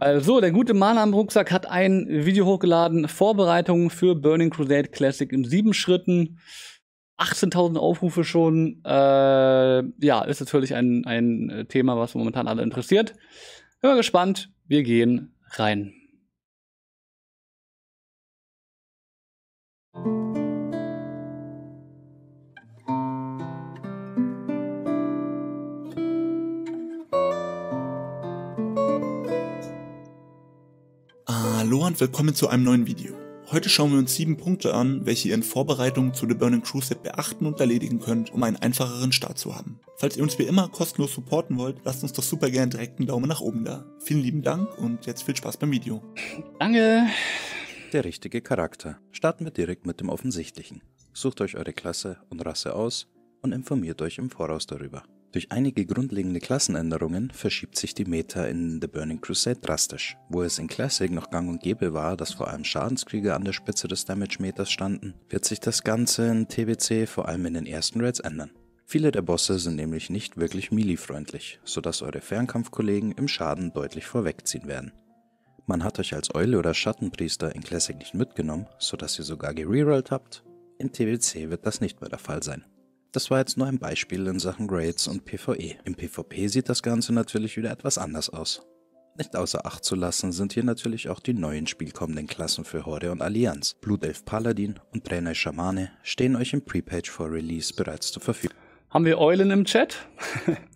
Also, der gute Mann am Rucksack hat ein Video hochgeladen, Vorbereitungen für Burning Crusade Classic in sieben Schritten. 18.000 Aufrufe schon. Äh, ja, ist natürlich ein, ein Thema, was momentan alle interessiert. Bin mal gespannt. Wir gehen rein. und willkommen zu einem neuen Video. Heute schauen wir uns 7 Punkte an, welche ihr in Vorbereitung zu The Burning Crusade beachten und erledigen könnt, um einen einfacheren Start zu haben. Falls ihr uns wie immer kostenlos supporten wollt, lasst uns doch super gerne direkt einen Daumen nach oben da. Vielen lieben Dank und jetzt viel Spaß beim Video. Danke! Der richtige Charakter. Starten wir direkt mit dem Offensichtlichen. Sucht euch eure Klasse und Rasse aus und informiert euch im Voraus darüber. Durch einige grundlegende Klassenänderungen verschiebt sich die Meta in The Burning Crusade drastisch. Wo es in Classic noch gang und gäbe war, dass vor allem Schadenskrieger an der Spitze des Damage-Meters standen, wird sich das Ganze in TBC vor allem in den ersten Raids ändern. Viele der Bosse sind nämlich nicht wirklich melee-freundlich, sodass eure Fernkampfkollegen im Schaden deutlich vorwegziehen werden. Man hat euch als Eule oder Schattenpriester in Classic nicht mitgenommen, sodass ihr sogar gererollt habt. In TBC wird das nicht mehr der Fall sein. Das war jetzt nur ein Beispiel in Sachen Grades und PvE. Im PvP sieht das Ganze natürlich wieder etwas anders aus. Nicht außer Acht zu lassen sind hier natürlich auch die neuen spielkommenden Klassen für Horde und Allianz. Blutelf Paladin und Trainer Schamane stehen euch im Prepage for Release bereits zur Verfügung. Haben wir Eulen im Chat?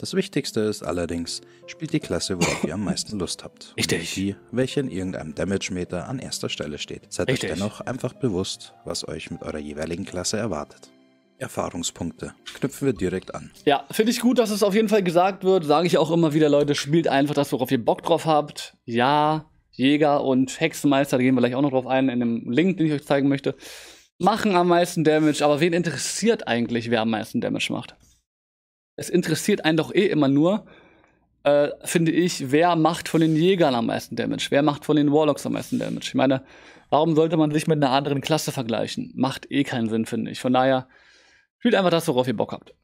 Das Wichtigste ist allerdings, spielt die Klasse, worauf ihr am meisten Lust habt. Richtig. Die, welche in irgendeinem Damage-Meter an erster Stelle steht. Seid Richtig. euch dennoch einfach bewusst, was euch mit eurer jeweiligen Klasse erwartet. Erfahrungspunkte. Knüpfen wir direkt an. Ja, finde ich gut, dass es auf jeden Fall gesagt wird. Sage ich auch immer wieder, Leute, spielt einfach das, worauf ihr Bock drauf habt. Ja, Jäger und Hexenmeister, da gehen wir gleich auch noch drauf ein, in dem Link, den ich euch zeigen möchte. Machen am meisten Damage, aber wen interessiert eigentlich, wer am meisten Damage macht? es interessiert einen doch eh immer nur, äh, finde ich, wer macht von den Jägern am meisten Damage? Wer macht von den Warlocks am meisten Damage? Ich meine, warum sollte man sich mit einer anderen Klasse vergleichen? Macht eh keinen Sinn, finde ich. Von daher, spielt einfach das, worauf ihr Bock habt.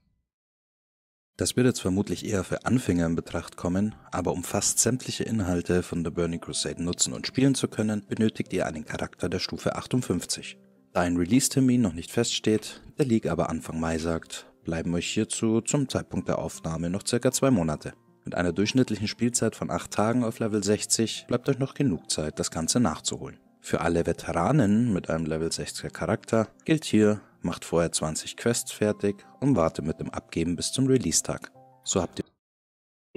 Das wird jetzt vermutlich eher für Anfänger in Betracht kommen, aber um fast sämtliche Inhalte von The Burning Crusade nutzen und spielen zu können, benötigt ihr einen Charakter der Stufe 58. Da ein Release-Termin noch nicht feststeht, der League aber Anfang Mai sagt, bleiben euch hierzu zum Zeitpunkt der Aufnahme noch circa zwei Monate. Mit einer durchschnittlichen Spielzeit von 8 Tagen auf Level 60 bleibt euch noch genug Zeit, das Ganze nachzuholen. Für alle Veteranen mit einem Level 60er Charakter gilt hier, macht vorher 20 Quests fertig und wartet mit dem Abgeben bis zum Release-Tag. So habt ihr.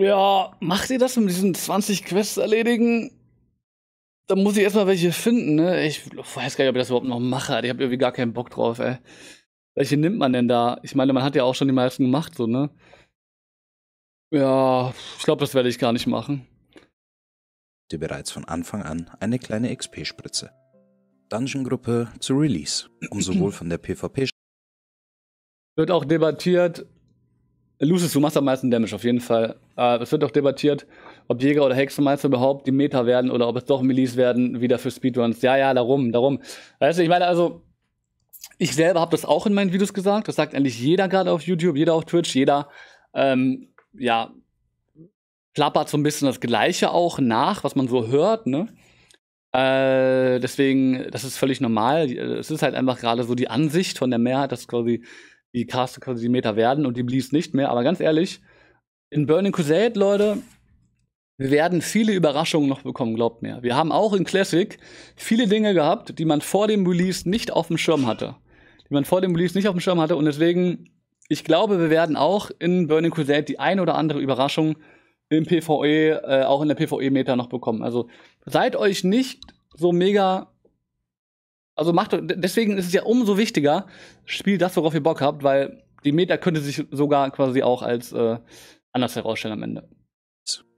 Ja, macht ihr das mit diesen 20 Quests erledigen? Da muss ich erstmal welche finden, ne? Ich weiß gar nicht, ob ich das überhaupt noch mache. Ich habe irgendwie gar keinen Bock drauf, ey welche nimmt man denn da? Ich meine, man hat ja auch schon die meisten gemacht, so, ne? Ja, ich glaube, das werde ich gar nicht machen. Dir bereits von Anfang an eine kleine XP-Spritze. Dungeon-Gruppe zu Release, um sowohl von der PvP. Wird auch debattiert. Lucis, du machst am meisten Damage auf jeden Fall. Äh, es wird auch debattiert, ob Jäger oder Hexenmeister überhaupt die Meta werden oder ob es doch Milis werden, wieder für Speedruns. Ja, ja, darum, darum. Weißt du, ich meine, also, ich selber habe das auch in meinen Videos gesagt. Das sagt eigentlich jeder gerade auf YouTube, jeder auf Twitch, jeder, ähm, ja, plappert so ein bisschen das Gleiche auch nach, was man so hört, ne? Äh, deswegen, das ist völlig normal. Äh, es ist halt einfach gerade so die Ansicht von der Mehrheit, dass quasi die Caster quasi die Meter werden und die Bleeds nicht mehr. Aber ganz ehrlich, in Burning Crusade, Leute, wir werden viele Überraschungen noch bekommen, glaubt mir. Wir haben auch in Classic viele Dinge gehabt, die man vor dem Release nicht auf dem Schirm hatte. Die man vor dem Release nicht auf dem Schirm hatte und deswegen, ich glaube, wir werden auch in Burning Crusade die ein oder andere Überraschung im PvE, äh, auch in der PvE-Meta noch bekommen. Also seid euch nicht so mega. Also macht deswegen ist es ja umso wichtiger, spielt das, worauf ihr Bock habt, weil die Meta könnte sich sogar quasi auch als äh, anders herausstellen am Ende.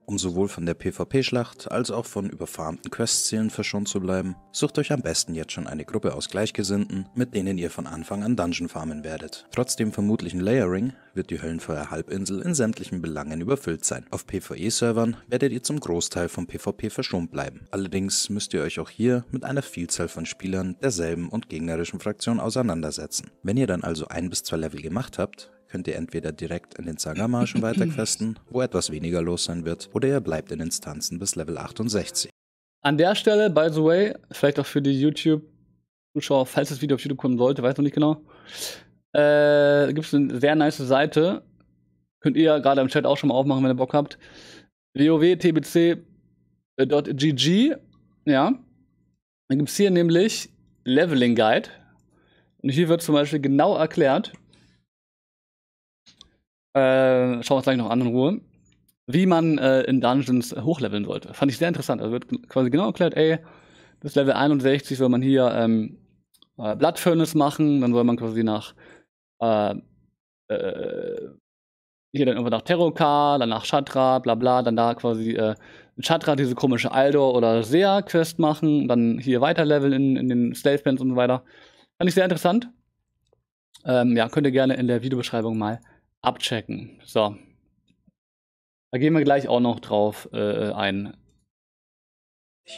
Um sowohl von der PvP-Schlacht als auch von überfarmten Questzielen verschont zu bleiben, sucht euch am besten jetzt schon eine Gruppe aus Gleichgesinnten, mit denen ihr von Anfang an Dungeon farmen werdet. Trotz dem vermutlichen Layering wird die Höllenfeuer-Halbinsel in sämtlichen Belangen überfüllt sein. Auf PvE-Servern werdet ihr zum Großteil vom PvP verschont bleiben. Allerdings müsst ihr euch auch hier mit einer Vielzahl von Spielern derselben und gegnerischen Fraktion auseinandersetzen. Wenn ihr dann also ein bis zwei Level gemacht habt, könnt ihr entweder direkt in den Zangamarschen weiterquesten, wo etwas weniger los sein wird, oder ihr bleibt in Instanzen bis Level 68. An der Stelle, by the way, vielleicht auch für die YouTube-Zuschauer, falls das Video auf YouTube kommen sollte, weiß noch nicht genau, äh, gibt es eine sehr nice Seite. Könnt ihr gerade im Chat auch schon mal aufmachen, wenn ihr Bock habt. www.tbc.gg, ja. Dann gibt es hier nämlich Leveling Guide. Und hier wird zum Beispiel genau erklärt, äh, schauen wir uns gleich noch an in Ruhe. Wie man äh, in Dungeons hochleveln sollte. Fand ich sehr interessant. Also wird quasi genau erklärt, ey, bis Level 61 soll man hier ähm, äh, Blood Furnace machen, dann soll man quasi nach äh, äh, hier dann irgendwann nach Terokar, dann nach Shatra, bla bla, dann da quasi äh, in Shatra diese komische Aldor oder Sea-Quest machen, dann hier weiter leveln in, in den Slave Bands und so weiter. Fand ich sehr interessant. Ähm, ja, könnt ihr gerne in der Videobeschreibung mal abchecken. So. Da gehen wir gleich auch noch drauf äh, ein.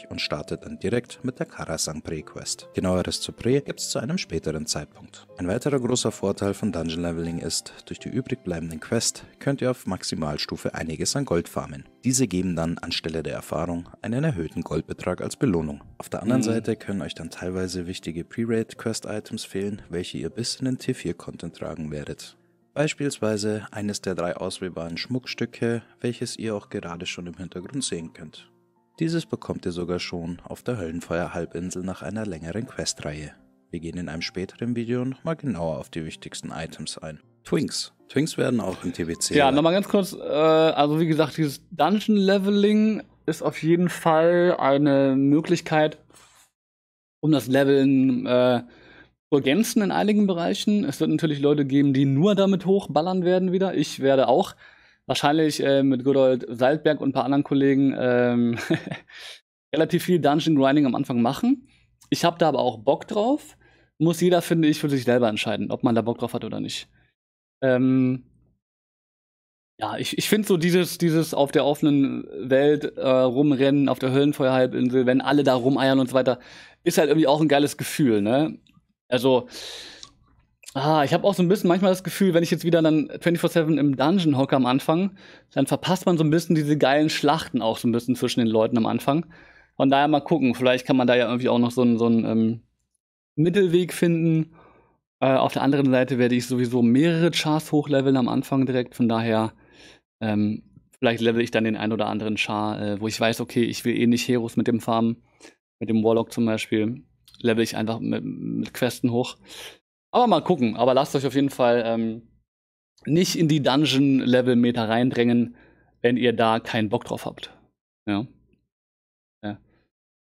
Und startet dann direkt mit der Karasang Pre-Quest. Genaueres zu Pre gibt es zu einem späteren Zeitpunkt. Ein weiterer großer Vorteil von Dungeon Leveling ist, durch die übrig bleibenden Quest könnt ihr auf Maximalstufe einiges an Gold farmen. Diese geben dann anstelle der Erfahrung einen erhöhten Goldbetrag als Belohnung. Auf der anderen mhm. Seite können euch dann teilweise wichtige pre rate quest items fehlen, welche ihr bis in den T4-Content tragen werdet. Beispielsweise eines der drei auswählbaren Schmuckstücke, welches ihr auch gerade schon im Hintergrund sehen könnt. Dieses bekommt ihr sogar schon auf der Höllenfeuer-Halbinsel nach einer längeren Questreihe. Wir gehen in einem späteren Video nochmal genauer auf die wichtigsten Items ein. Twinks. Twinks werden auch im TBC. Ja, nochmal ganz kurz. Äh, also wie gesagt, dieses Dungeon-Leveling ist auf jeden Fall eine Möglichkeit, um das Leveln äh, ergänzen in einigen Bereichen. Es wird natürlich Leute geben, die nur damit hochballern werden wieder. Ich werde auch wahrscheinlich äh, mit Godold Saltberg und ein paar anderen Kollegen ähm, relativ viel Dungeon Grinding am Anfang machen. Ich habe da aber auch Bock drauf. Muss jeder, finde ich, für sich selber entscheiden, ob man da Bock drauf hat oder nicht. Ähm, ja, ich, ich finde so dieses, dieses auf der offenen Welt äh, rumrennen, auf der Höllenfeuerhalbinsel, wenn alle da rumeiern und so weiter, ist halt irgendwie auch ein geiles Gefühl, ne? Also, ah, ich habe auch so ein bisschen manchmal das Gefühl, wenn ich jetzt wieder dann 24-7 im Dungeon hocke am Anfang, dann verpasst man so ein bisschen diese geilen Schlachten auch so ein bisschen zwischen den Leuten am Anfang. Von daher mal gucken, vielleicht kann man da ja irgendwie auch noch so einen, so einen ähm, Mittelweg finden. Äh, auf der anderen Seite werde ich sowieso mehrere Chars hochleveln am Anfang direkt, von daher ähm, vielleicht level ich dann den ein oder anderen Char, äh, wo ich weiß, okay, ich will eh nicht Heroes mit dem Farmen, mit dem Warlock zum Beispiel level ich einfach mit, mit Questen hoch. Aber mal gucken. Aber lasst euch auf jeden Fall ähm, nicht in die Dungeon-Level-Meter reindrängen, wenn ihr da keinen Bock drauf habt. Ja. ja.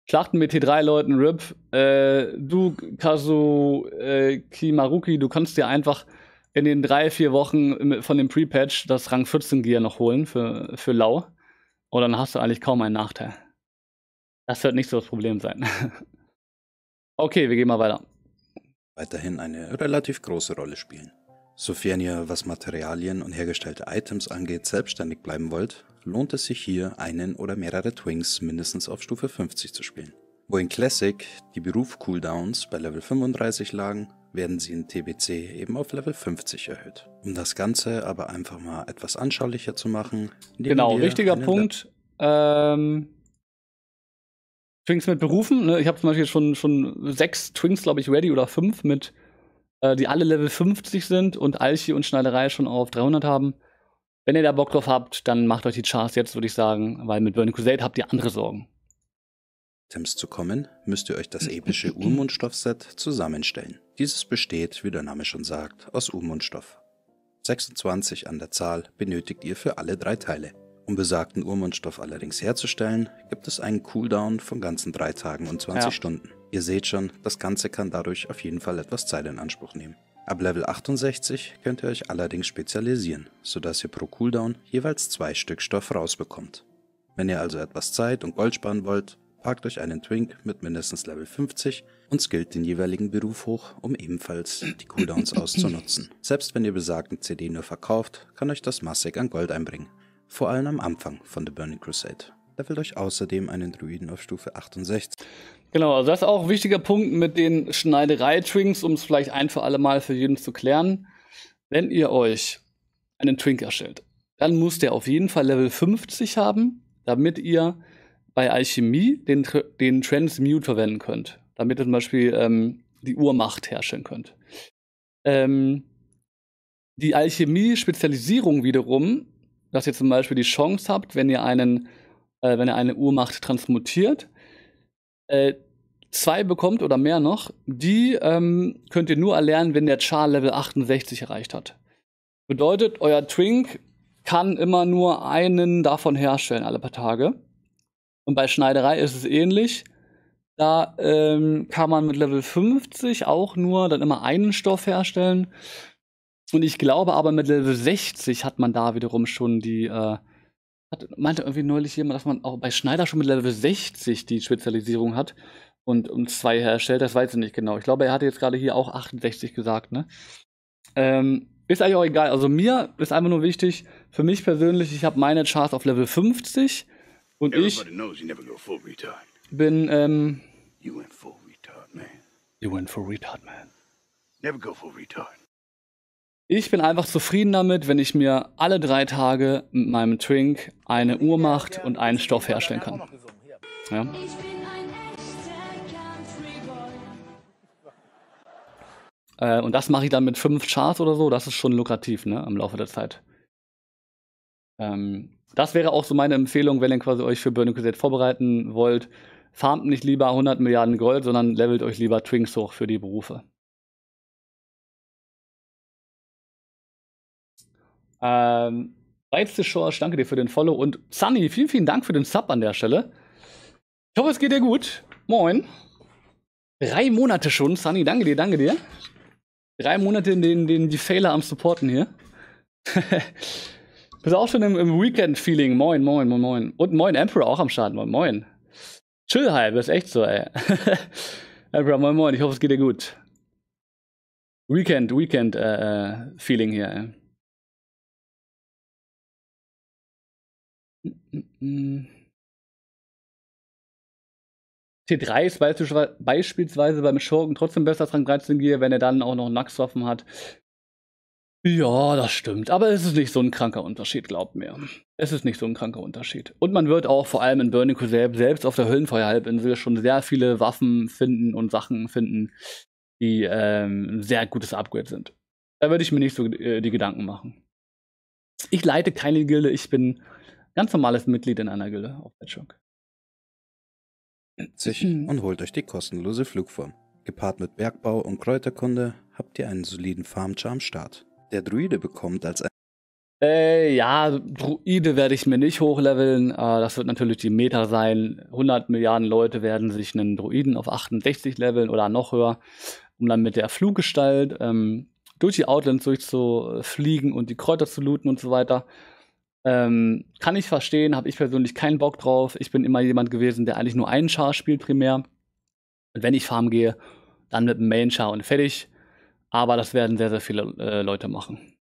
Schlachten mit T3-Leuten, RIP. Äh, du, Kazu äh, Kimaruki, du kannst dir einfach in den drei, vier Wochen von dem Pre-Patch das Rang 14 Gear noch holen für, für Lau. Und dann hast du eigentlich kaum einen Nachteil. Das wird nicht so das Problem sein. Okay, wir gehen mal weiter. Weiterhin eine relativ große Rolle spielen. Sofern ihr, was Materialien und hergestellte Items angeht, selbstständig bleiben wollt, lohnt es sich hier, einen oder mehrere Twinks mindestens auf Stufe 50 zu spielen. Wo in Classic die Beruf-Cooldowns bei Level 35 lagen, werden sie in TBC eben auf Level 50 erhöht. Um das Ganze aber einfach mal etwas anschaulicher zu machen. Genau, richtiger Punkt. Ähm, Twinks mit Berufen. Ne? Ich habe zum Beispiel schon, schon sechs Twinks, glaube ich, ready oder fünf mit, äh, die alle Level 50 sind und Alchi und Schneiderei schon auf 300 haben. Wenn ihr da Bock drauf habt, dann macht euch die Charts jetzt, würde ich sagen, weil mit Burning Crusade habt ihr andere Sorgen. Sims zu kommen, müsst ihr euch das epische Urmundstoff-Set zusammenstellen. Dieses besteht, wie der Name schon sagt, aus Urmundstoff. 26 an der Zahl benötigt ihr für alle drei Teile. Um besagten Urmundstoff allerdings herzustellen, gibt es einen Cooldown von ganzen drei Tagen und 20 ja. Stunden. Ihr seht schon, das Ganze kann dadurch auf jeden Fall etwas Zeit in Anspruch nehmen. Ab Level 68 könnt ihr euch allerdings spezialisieren, sodass ihr pro Cooldown jeweils zwei Stück Stoff rausbekommt. Wenn ihr also etwas Zeit und Gold sparen wollt, packt euch einen Twink mit mindestens Level 50 und skillt den jeweiligen Beruf hoch, um ebenfalls die Cooldowns auszunutzen. Selbst wenn ihr besagten CD nur verkauft, kann euch das massig an Gold einbringen vor allem am Anfang von The Burning Crusade. Levelt euch außerdem einen Druiden auf Stufe 68. Genau, also das ist auch ein wichtiger Punkt mit den Schneiderei-Trinks, um es vielleicht ein für alle Mal für jeden zu klären. Wenn ihr euch einen Trink erstellt, dann muss der auf jeden Fall Level 50 haben, damit ihr bei Alchemie den, den Transmute verwenden könnt. Damit ihr zum Beispiel ähm, die Urmacht herstellen könnt. Ähm, die Alchemie-Spezialisierung wiederum dass ihr zum Beispiel die Chance habt, wenn ihr einen, äh, wenn ihr eine Urmacht transmutiert, äh, zwei bekommt oder mehr noch, die ähm, könnt ihr nur erlernen, wenn der Char Level 68 erreicht hat. Bedeutet, euer Twink kann immer nur einen davon herstellen alle paar Tage. Und bei Schneiderei ist es ähnlich. Da ähm, kann man mit Level 50 auch nur dann immer einen Stoff herstellen. Und ich glaube aber mit Level 60 hat man da wiederum schon die, äh, hat, meinte irgendwie neulich jemand, dass man auch bei Schneider schon mit Level 60 die Spezialisierung hat und um zwei herstellt, das weiß ich nicht genau. Ich glaube, er hatte jetzt gerade hier auch 68 gesagt, ne? Ähm, ist eigentlich auch egal. Also mir ist einfach nur wichtig, für mich persönlich, ich habe meine Chars auf Level 50 und Everybody ich bin, ähm, You went full retard, man. You went full retard, man. Never go full retard. Ich bin einfach zufrieden damit, wenn ich mir alle drei Tage mit meinem Twink eine Uhr macht und einen Stoff herstellen kann. Ja. Äh, und das mache ich dann mit fünf Charts oder so. Das ist schon lukrativ, ne, am Laufe der Zeit. Ähm, das wäre auch so meine Empfehlung, wenn ihr quasi euch für Burning Crusade vorbereiten wollt. Farmt nicht lieber 100 Milliarden Gold, sondern levelt euch lieber Twinks hoch für die Berufe. Ähm, Reizte Shores, danke dir für den Follow und Sunny, vielen, vielen Dank für den Sub an der Stelle. Ich hoffe, es geht dir gut. Moin. Drei Monate schon, Sunny, danke dir, danke dir. Drei Monate, in denen, denen die Fehler am Supporten hier. Bist auch schon im, im Weekend-Feeling. Moin, moin, moin, moin. Und moin, Emperor auch am Start. Moin, moin. Chill hype, ist echt so, ey. Emperor, moin, moin. Ich hoffe, es geht dir gut. Weekend, Weekend-Feeling äh, äh hier, ey. T3 ist beispielsweise, beim Schurken trotzdem besser als Rang 13 Gier, wenn er dann auch noch Naxwaffen hat. Ja, das stimmt. Aber es ist nicht so ein kranker Unterschied, glaubt mir. Es ist nicht so ein kranker Unterschied. Und man wird auch vor allem in Burning Crusade selbst auf der Höllenfeuerhalbinsel schon sehr viele Waffen finden und Sachen finden, die ähm, sehr gutes Upgrade sind. Da würde ich mir nicht so äh, die Gedanken machen. Ich leite keine Gilde, ich bin Ganz normales Mitglied in einer Gilde auf Patchung. Sich mhm. und holt euch die kostenlose Flugform. Gepaart mit Bergbau und Kräuterkunde habt ihr einen soliden Farmchar am Start. Der Druide bekommt als ein äh, ja, Druide werde ich mir nicht hochleveln. Äh, das wird natürlich die Meta sein. 100 Milliarden Leute werden sich einen Druiden auf 68 leveln oder noch höher, um dann mit der Fluggestalt ähm, durch die Outlands durchzufliegen und die Kräuter zu looten und so weiter. Ähm, kann ich verstehen, habe ich persönlich keinen Bock drauf. Ich bin immer jemand gewesen, der eigentlich nur einen Char spielt primär. Und wenn ich Farm gehe, dann mit einem Main Char und fertig. Aber das werden sehr, sehr viele äh, Leute machen.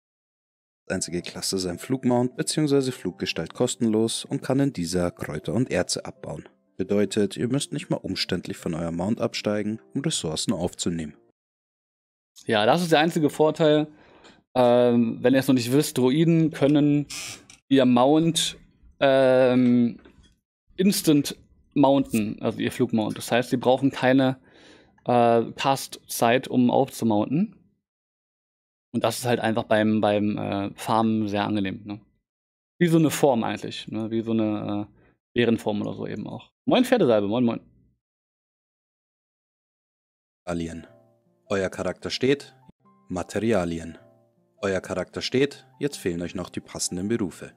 Einzige Klasse sein Flugmount bzw. Fluggestalt kostenlos und kann in dieser Kräuter und Erze abbauen. Bedeutet, ihr müsst nicht mal umständlich von eurem Mount absteigen, um Ressourcen aufzunehmen. Ja, das ist der einzige Vorteil. Ähm, wenn ihr es noch nicht wisst, Druiden können ihr Mount ähm, instant mounten, also ihr Flugmount. Das heißt, sie brauchen keine äh, Cast-Zeit, um aufzumounten. Und das ist halt einfach beim, beim äh, Farmen sehr angenehm. Ne? Wie so eine Form eigentlich, ne? wie so eine äh, Bärenform oder so eben auch. Moin Pferdesalbe, moin moin. Alien. Euer Charakter steht Materialien. Euer Charakter steht, jetzt fehlen euch noch die passenden Berufe.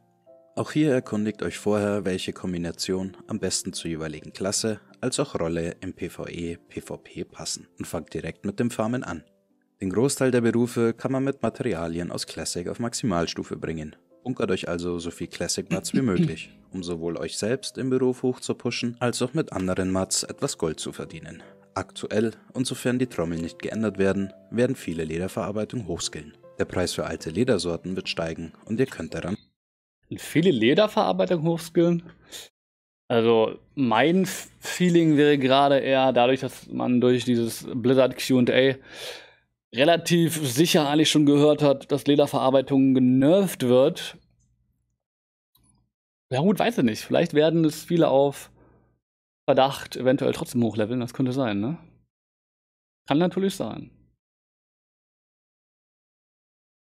Auch hier erkundigt euch vorher, welche Kombination am besten zur jeweiligen Klasse als auch Rolle im PvE, PvP passen und fangt direkt mit dem Farmen an. Den Großteil der Berufe kann man mit Materialien aus Classic auf Maximalstufe bringen. Bunkert euch also so viel Classic Mats wie möglich, um sowohl euch selbst im Beruf hochzupushen, als auch mit anderen Mats etwas Gold zu verdienen. Aktuell, und sofern die Trommeln nicht geändert werden, werden viele Lederverarbeitung hochskillen. Der Preis für alte Ledersorten wird steigen und ihr könnt daran. Viele Lederverarbeitung hochskillen. Also mein Feeling wäre gerade eher dadurch, dass man durch dieses Blizzard QA relativ sicher eigentlich schon gehört hat, dass Lederverarbeitung genervt wird. Ja gut, weiß ich nicht. Vielleicht werden es viele auf Verdacht eventuell trotzdem hochleveln. Das könnte sein, ne? Kann natürlich sein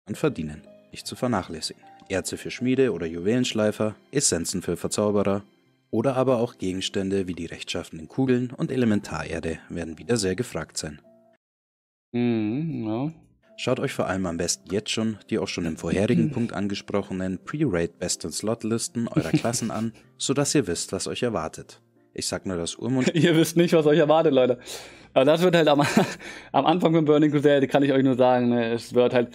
und Verdienen nicht zu vernachlässigen. Erze für Schmiede oder Juwelenschleifer, Essenzen für Verzauberer oder aber auch Gegenstände wie die rechtschaffenden Kugeln und Elementarerde werden wieder sehr gefragt sein. Mhm, ja. Schaut euch vor allem am besten jetzt schon die auch schon im vorherigen Punkt angesprochenen pre rate Best- und Slot-Listen eurer Klassen an, sodass ihr wisst, was euch erwartet. Ich sag nur das Urmund. ihr wisst nicht, was euch erwartet, Leute. Aber das wird halt am, am Anfang von Burning Crusade, kann ich euch nur sagen, ne? es wird halt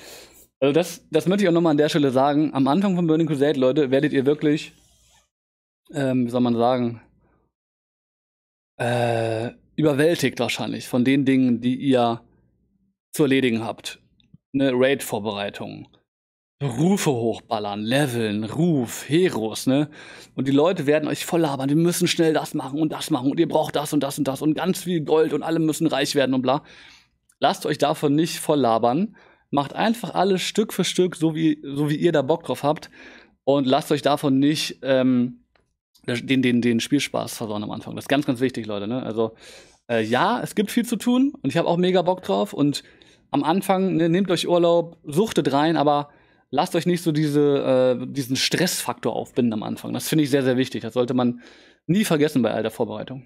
also das, das möchte ich auch nochmal an der Stelle sagen. Am Anfang von Burning Crusade, Leute, werdet ihr wirklich, ähm, wie soll man sagen, äh, überwältigt wahrscheinlich von den Dingen, die ihr zu erledigen habt. Ne, Raid-Vorbereitung, Rufe hochballern, Leveln, Ruf, Heroes, ne? Und die Leute werden euch voll labern, die müssen schnell das machen und das machen und ihr braucht das und das und das und ganz viel Gold und alle müssen reich werden und bla. Lasst euch davon nicht voll labern Macht einfach alles Stück für Stück, so wie, so wie ihr da Bock drauf habt. Und lasst euch davon nicht ähm, den, den, den Spielspaß versorgen am Anfang. Das ist ganz, ganz wichtig, Leute. Ne? Also, äh, ja, es gibt viel zu tun und ich habe auch mega Bock drauf. Und am Anfang ne, nehmt euch Urlaub, suchtet rein, aber lasst euch nicht so diese, äh, diesen Stressfaktor aufbinden am Anfang. Das finde ich sehr, sehr wichtig. Das sollte man nie vergessen bei all der Vorbereitung.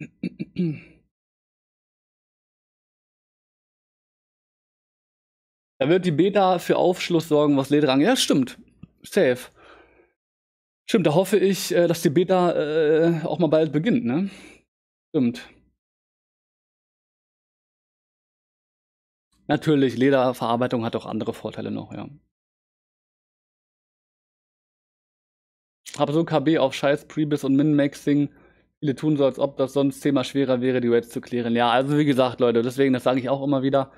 Da wird die Beta für Aufschluss sorgen, was Leder angeht. Ja, stimmt. Safe. Stimmt, da hoffe ich, äh, dass die Beta äh, auch mal bald beginnt, ne? Stimmt. Natürlich, Lederverarbeitung hat auch andere Vorteile noch, ja. Habe so KB auf Scheiß, Prebis und Min-Maxing. Viele tun so, als ob das sonst Thema schwerer wäre, die Rates zu klären. Ja, also wie gesagt, Leute, deswegen, das sage ich auch immer wieder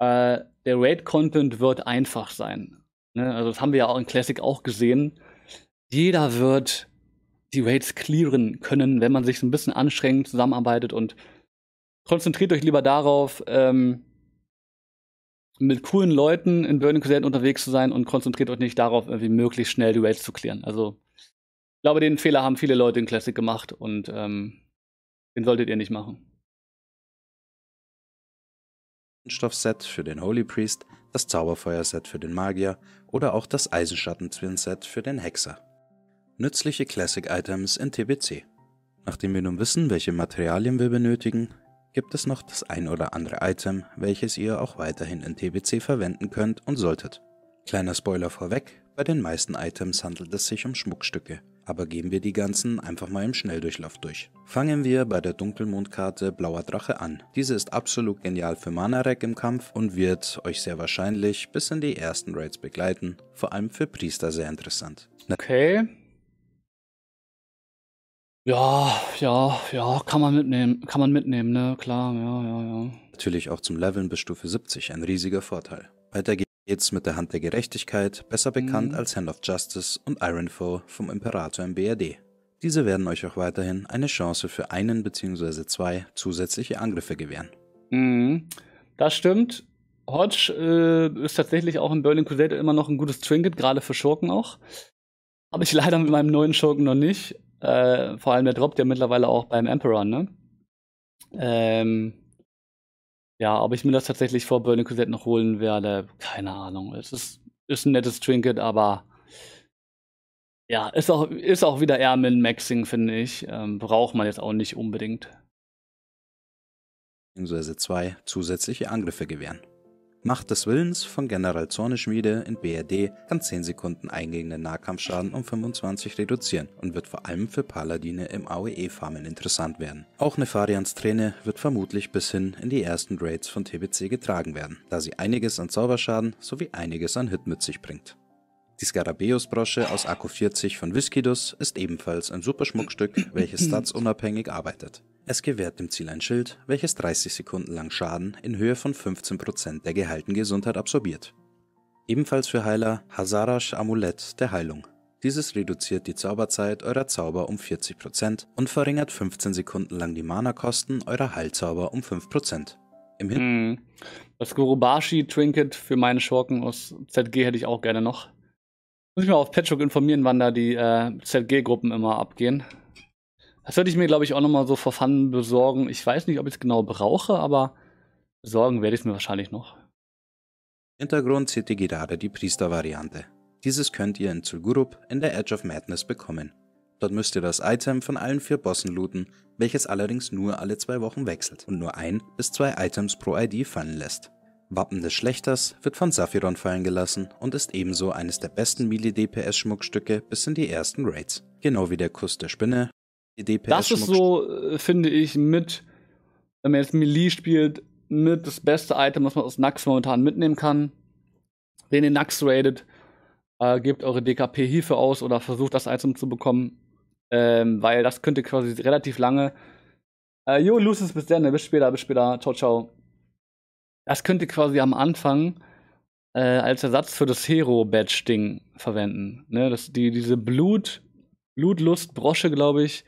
äh, der Raid-Content wird einfach sein. Ne? Also das haben wir ja auch in Classic auch gesehen. Jeder wird die Raids clearen können, wenn man sich so ein bisschen anstrengend zusammenarbeitet und konzentriert euch lieber darauf, ähm, mit coolen Leuten in Burning Crusade unterwegs zu sein und konzentriert euch nicht darauf, irgendwie möglichst schnell die Raids zu klären. Also, ich glaube, den Fehler haben viele Leute in Classic gemacht und ähm, den solltet ihr nicht machen. Stoffset für den Holy Priest, das Zauberfeuerset für den Magier oder auch das Eisenschatten-Twin-Set für den Hexer. Nützliche Classic-Items in TBC Nachdem wir nun wissen, welche Materialien wir benötigen, gibt es noch das ein oder andere Item, welches ihr auch weiterhin in TBC verwenden könnt und solltet. Kleiner Spoiler vorweg, bei den meisten Items handelt es sich um Schmuckstücke, aber gehen wir die ganzen einfach mal im Schnelldurchlauf durch. Fangen wir bei der Dunkelmondkarte Blauer Drache an. Diese ist absolut genial für Mana-Rack im Kampf und wird euch sehr wahrscheinlich bis in die ersten Raids begleiten, vor allem für Priester sehr interessant. Okay. Ja, ja, ja, kann man mitnehmen, kann man mitnehmen, ne, klar, ja, ja, ja. Natürlich auch zum Leveln bis Stufe 70 ein riesiger Vorteil. Weiter geht's. Jetzt mit der Hand der Gerechtigkeit, besser bekannt mhm. als Hand of Justice und Iron Foe vom Imperator im BRD. Diese werden euch auch weiterhin eine Chance für einen bzw. zwei zusätzliche Angriffe gewähren. Mhm. Das stimmt. Hodge äh, ist tatsächlich auch in Berlin Crusader immer noch ein gutes Trinket, gerade für Schurken auch. Habe ich leider mit meinem neuen Schurken noch nicht. Äh, vor allem der droppt ja mittlerweile auch beim Emperor, ne? Ähm, ja, ob ich mir das tatsächlich vor Burning Crusade noch holen werde, keine Ahnung. Es ist, ist ein nettes Trinket, aber ja, ist auch, ist auch wieder eher Min-Maxing, finde ich. Ähm, braucht man jetzt auch nicht unbedingt. Beziehungsweise zwei zusätzliche Angriffe gewähren. Macht des Willens von General Zorneschmiede in BRD kann 10 Sekunden eingehenden Nahkampfschaden um 25 reduzieren und wird vor allem für Paladine im AoE-Farmen interessant werden. Auch Nefarians Träne wird vermutlich bis hin in die ersten Raids von TBC getragen werden, da sie einiges an Zauberschaden sowie einiges an Hit mit sich bringt. Die Scarabeus-Brosche aus Akku 40 von Viskidus ist ebenfalls ein super Schmuckstück, welches statsunabhängig arbeitet. Es gewährt dem Ziel ein Schild, welches 30 Sekunden lang Schaden in Höhe von 15% der gehaltenen Gesundheit absorbiert. Ebenfalls für Heiler Hazarash Amulett der Heilung. Dieses reduziert die Zauberzeit eurer Zauber um 40% und verringert 15 Sekunden lang die Mana-Kosten eurer Heilzauber um 5%. Im Hin hm. das Gurubashi-Trinket für meine Schurken aus ZG hätte ich auch gerne noch. Muss ich mal auf Patchwork informieren, wann da die äh, ZG-Gruppen immer abgehen. Das würde ich mir, glaube ich, auch nochmal so vor Fun besorgen. Ich weiß nicht, ob ich es genau brauche, aber besorgen werde ich es mir wahrscheinlich noch. Hintergrund seht ihr gerade die Priester-Variante. Dieses könnt ihr in Zulgurup in der Edge of Madness bekommen. Dort müsst ihr das Item von allen vier Bossen looten, welches allerdings nur alle zwei Wochen wechselt und nur ein bis zwei Items pro ID fallen lässt. Wappen des Schlechters wird von Saphiron fallen gelassen und ist ebenso eines der besten Melee-DPS-Schmuckstücke bis in die ersten Raids. Genau wie der Kuss der Spinne. Die DPS das ist so, äh, finde ich, mit, wenn man jetzt Melee spielt, mit das beste Item, was man aus Nax momentan mitnehmen kann. Wenn ihr Nax raidet, äh, gebt eure DKP Hilfe aus oder versucht das Item zu bekommen, ähm, weil das könnte quasi relativ lange. Äh, jo, Lucis, bis dann, ne? bis später, bis später, ciao, ciao. Das könnte quasi am Anfang äh, als Ersatz für das Hero-Badge-Ding verwenden. Ne? Das, die, diese Blut, Blutlust-Brosche, glaube ich,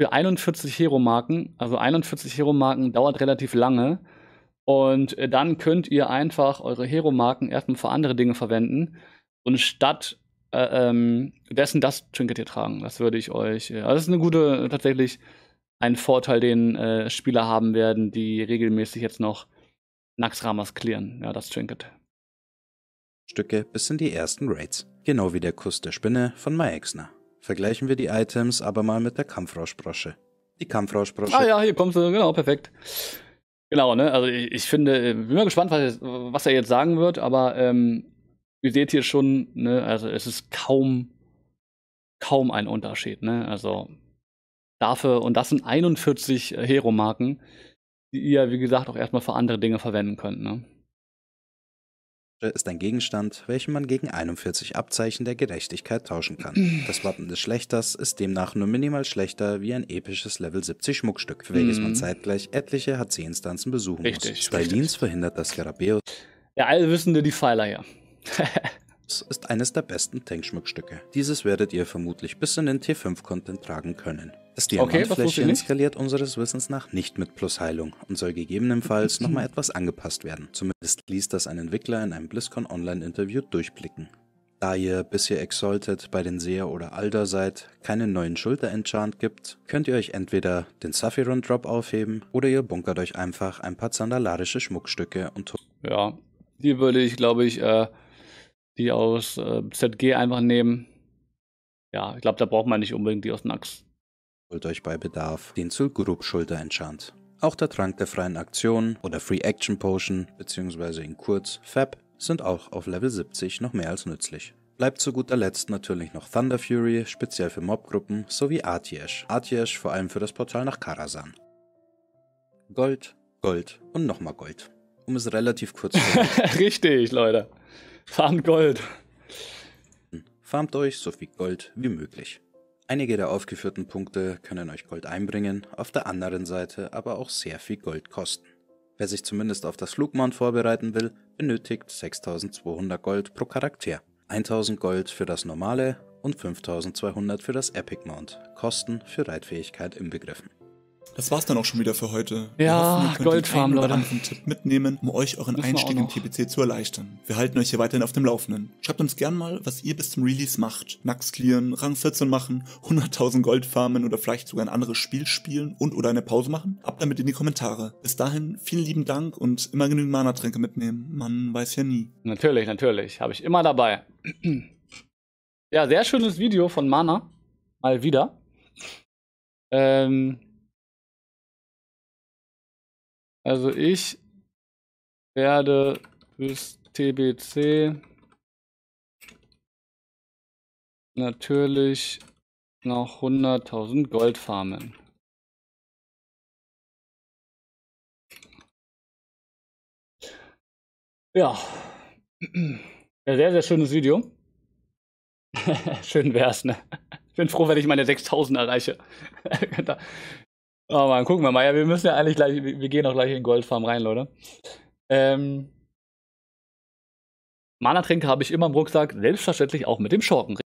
für 41 Hero-Marken. Also 41 Hero-Marken dauert relativ lange. Und äh, dann könnt ihr einfach eure Hero-Marken erstmal für andere Dinge verwenden. Und statt äh, ähm, dessen das Trinket hier tragen. Das würde ich euch. Äh, also das ist eine gute, tatsächlich ein Vorteil, den äh, Spieler haben werden, die regelmäßig jetzt noch Naxramas Klirren, ja, das Trinket. Stücke bis in die ersten Raids, genau wie der Kuss der Spinne von Maexner. Vergleichen wir die Items aber mal mit der Kampfrauschbrosche. Die Kampfrauschbrosche. Ah ja, hier kommst du, genau, perfekt. Genau, ne? Also ich, ich, finde, äh, bin mal gespannt, was, was er jetzt sagen wird, aber ähm, ihr seht hier schon, ne, also es ist kaum, kaum ein Unterschied, ne? Also dafür, und das sind 41 äh, Hero-Marken die ihr, wie gesagt, auch erstmal für andere Dinge verwenden könnt. Ne? ist ein Gegenstand, welchen man gegen 41 Abzeichen der Gerechtigkeit tauschen kann. Das Wappen des Schlechters ist demnach nur minimal schlechter wie ein episches Level 70 Schmuckstück, für welches man mhm. zeitgleich etliche HC-Instanzen besuchen richtig, muss. Stylins verhindert das Skarabäus. Ja, allwissende die Pfeiler, ja. Es ist eines der besten Tankschmuckstücke. Dieses werdet ihr vermutlich bis in den T5-Content tragen können. Das Diamantfläschchen okay, skaliert unseres Wissens nach nicht mit Plusheilung und soll gegebenenfalls nochmal etwas angepasst werden. Zumindest ließ das ein Entwickler in einem BlizzCon Online-Interview durchblicken. Da ihr bisher Exalted bei den Seher oder Alder seid, keinen neuen Schulter-Enchant gibt, könnt ihr euch entweder den Saphiron-Drop aufheben oder ihr bunkert euch einfach ein paar zandalarische Schmuckstücke und... Ja, die würde ich, glaube ich, äh, die aus äh, ZG einfach nehmen. Ja, ich glaube, da braucht man nicht unbedingt die aus Nax. Holt euch bei Bedarf den Zulguruk Schulter Enchant. Auch der Trank der freien Aktion oder Free Action Potion, beziehungsweise in kurz FAB, sind auch auf Level 70 noch mehr als nützlich. Bleibt zu guter Letzt natürlich noch Thunder Fury, speziell für Mobgruppen, sowie Artiesh. Artiesh vor allem für das Portal nach Karasan. Gold, Gold und nochmal Gold. Um es relativ kurz zu machen. Richtig, Leute. Farmt Gold. Farmt euch so viel Gold wie möglich. Einige der aufgeführten Punkte können euch Gold einbringen, auf der anderen Seite aber auch sehr viel Gold kosten. Wer sich zumindest auf das Flugmount vorbereiten will, benötigt 6200 Gold pro Charakter. 1000 Gold für das normale und 5200 für das Epic Mount, Kosten für Reitfähigkeit inbegriffen. Das war's dann auch schon wieder für heute. Ja, wir hoffen, Goldfarm, Leute. Einen Tipp mitnehmen, um euch euren Müssen Einstieg im PPC zu erleichtern. Wir halten euch hier weiterhin auf dem Laufenden. Schreibt uns gern mal, was ihr bis zum Release macht. Nax clearen, Rang 14 machen, 100.000 Gold farmen oder vielleicht sogar ein anderes Spiel spielen und oder eine Pause machen? Ab damit in die Kommentare. Bis dahin, vielen lieben Dank und immer genügend Mana-Tränke mitnehmen. Man weiß ja nie. Natürlich, natürlich. Habe ich immer dabei. ja, sehr schönes Video von Mana. Mal wieder. Ähm, also ich werde bis TBC natürlich noch 100.000 Gold farmen. Ja, ein sehr, sehr schönes Video. Schön wär's, ne? Ich bin froh, wenn ich meine 6000 erreiche. da Oh man, gucken wir mal. Ja, wir müssen ja eigentlich gleich, wir gehen auch gleich in Goldfarm rein, Leute. Ähm, Mana-Tränke habe ich immer im Rucksack, selbstverständlich auch mit dem Schurken.